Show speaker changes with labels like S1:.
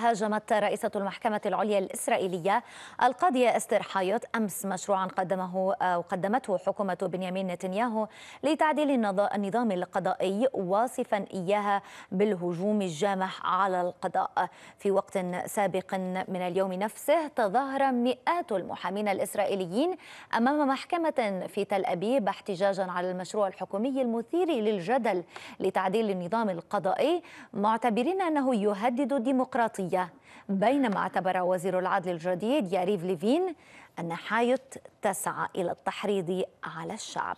S1: هاجمت رئيسة المحكمة العليا الإسرائيلية القاضية استر حايوت أمس مشروعا قدمه أو آه، قدمته حكومة بنيامين نتنياهو لتعديل النظام القضائي واصفا إياها بالهجوم الجامح على القضاء في وقت سابق من اليوم نفسه تظاهر مئات المحامين الإسرائيليين أمام محكمة في تل أبيب احتجاجا على المشروع الحكومي المثير للجدل لتعديل النظام القضائي معتبرين أنه يهدد الديمقراطية الدولية بينما اعتبر وزير العدل الجديد ياريف ليفين أن حايط تسعى إلى التحريض على الشعب